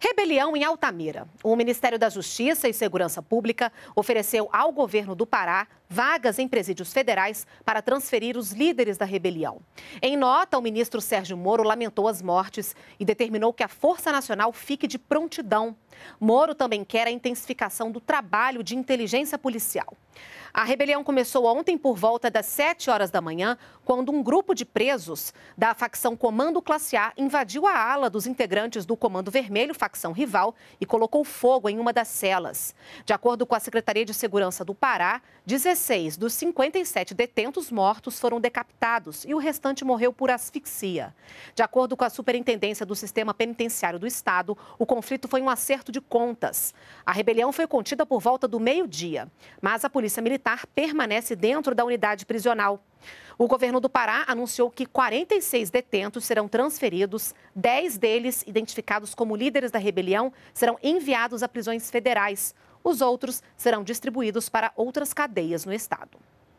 Rebelião em Altamira. O Ministério da Justiça e Segurança Pública ofereceu ao governo do Pará vagas em presídios federais para transferir os líderes da rebelião. Em nota, o ministro Sérgio Moro lamentou as mortes e determinou que a Força Nacional fique de prontidão. Moro também quer a intensificação do trabalho de inteligência policial. A rebelião começou ontem por volta das 7 horas da manhã, quando um grupo de presos da facção Comando Classe A invadiu a ala dos integrantes do Comando Vermelho, facção rival e colocou fogo em uma das celas. De acordo com a Secretaria de Segurança do Pará, 16 dos 57 detentos mortos foram decapitados e o restante morreu por asfixia. De acordo com a Superintendência do Sistema Penitenciário do Estado, o conflito foi um acerto de contas. A rebelião foi contida por volta do meio-dia, mas a Polícia Militar permanece dentro da unidade prisional. O governo do Pará anunciou que 46 detentos serão transferidos, 10 deles, identificados como líderes da rebelião, serão enviados a prisões federais. Os outros serão distribuídos para outras cadeias no estado.